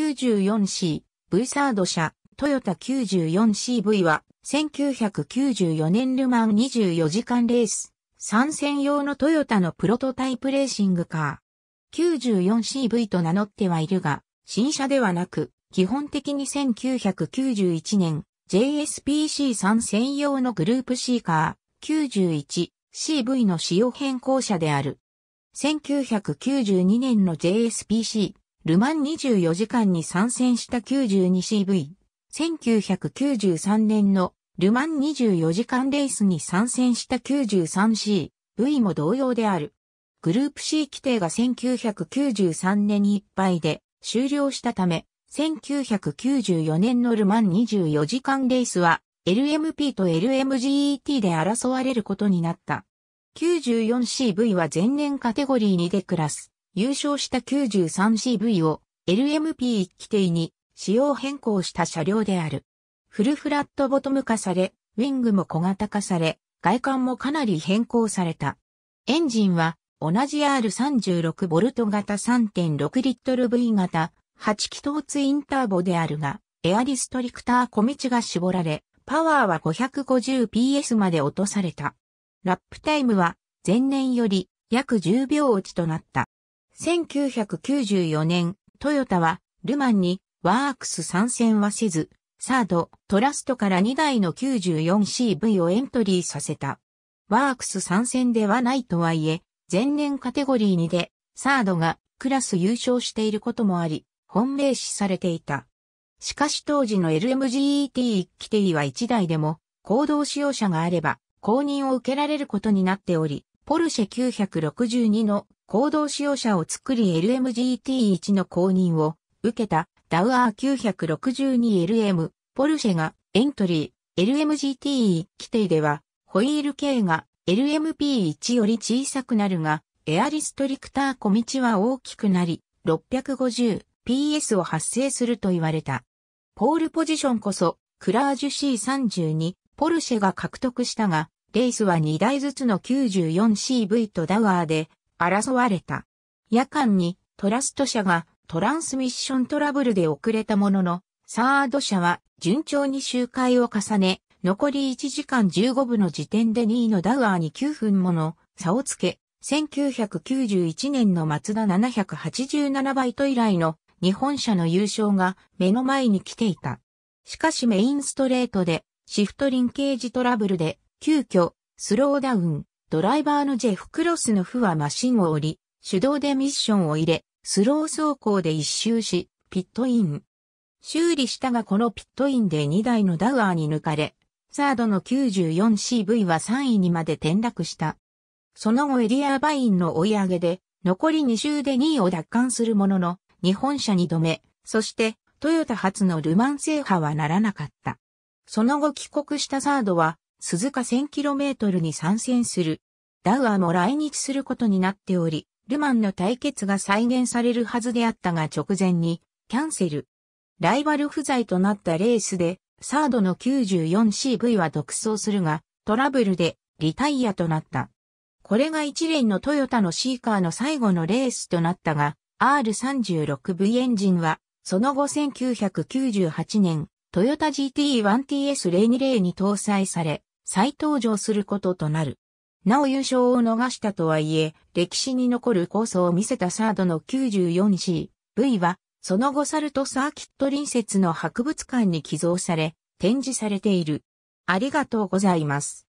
94C、V サード車、トヨタ 94CV は、1994年ルマン24時間レース、参戦用のトヨタのプロトタイプレーシングカー。94CV と名乗ってはいるが、新車ではなく、基本的に1991年、JSPC3 専用のグループ C カー 91CV の仕様変更車である。1992年の JSPC ルマン24時間に参戦した 92CV。1993年のルマン24時間レースに参戦した 93CV も同様である。グループ C 規定が1993年いっぱいで終了したため、1994年のルマン24時間レースは LMP と LMGET で争われることになった。94CV は前年カテゴリー2でクラス。優勝した 93CV を LMP1 規定に仕様変更した車両である。フルフラットボトム化され、ウィングも小型化され、外観もかなり変更された。エンジンは同じ R36V 型 3.6LV 型8気筒ツインターボであるが、エアリストリクター小道が絞られ、パワーは 550PS まで落とされた。ラップタイムは前年より約10秒落ちとなった。1994年、トヨタは、ルマンに、ワークス参戦はせず、サード、トラストから2台の 94CV をエントリーさせた。ワークス参戦ではないとはいえ、前年カテゴリー2で、サードがクラス優勝していることもあり、本命視されていた。しかし当時の LMGET1 規定は1台でも、行動使用者があれば、公認を受けられることになっており、ポルシェ962の行動使用者を作り LMGT1 の公認を受けたダウアー 962LM ポルシェがエントリー LMGT1 規定ではホイール系が LMP1 より小さくなるがエアリストリクター小道は大きくなり 650PS を発生すると言われた。ポールポジションこそクラージュ C32 ポルシェが獲得したがレースは2台ずつの 94CV とダワーで争われた。夜間にトラスト車がトランスミッショントラブルで遅れたものの、サード車は順調に周回を重ね、残り1時間15分の時点で2位のダワーに9分もの差をつけ、1991年の松田787バイト以来の日本車の優勝が目の前に来ていた。しかしメインストレートでシフトリンケージトラブルで急遽、スローダウン、ドライバーのジェフ・クロスの負はマシンを降り、手動でミッションを入れ、スロー走行で一周し、ピットイン。修理したがこのピットインで2台のダウアーに抜かれ、サードの 94CV は3位にまで転落した。その後エリアーバインの追い上げで、残り2周で2位を奪還するものの、日本車に止め、そして、トヨタ初のルマン制覇はならなかった。その後帰国したサードは、鈴鹿 1000km に参戦する。ダウアーも来日することになっており、ルマンの対決が再現されるはずであったが直前に、キャンセル。ライバル不在となったレースで、サードの 94CV は独走するが、トラブルでリタイアとなった。これが一連のトヨタのシーカーの最後のレースとなったが、R36V エンジンは、その後1998年、トヨタ GT1TS020 に搭載され、再登場することとなる。なお優勝を逃したとはいえ、歴史に残る構想を見せたサードの 94CV は、その後サルトサーキット隣接の博物館に寄贈され、展示されている。ありがとうございます。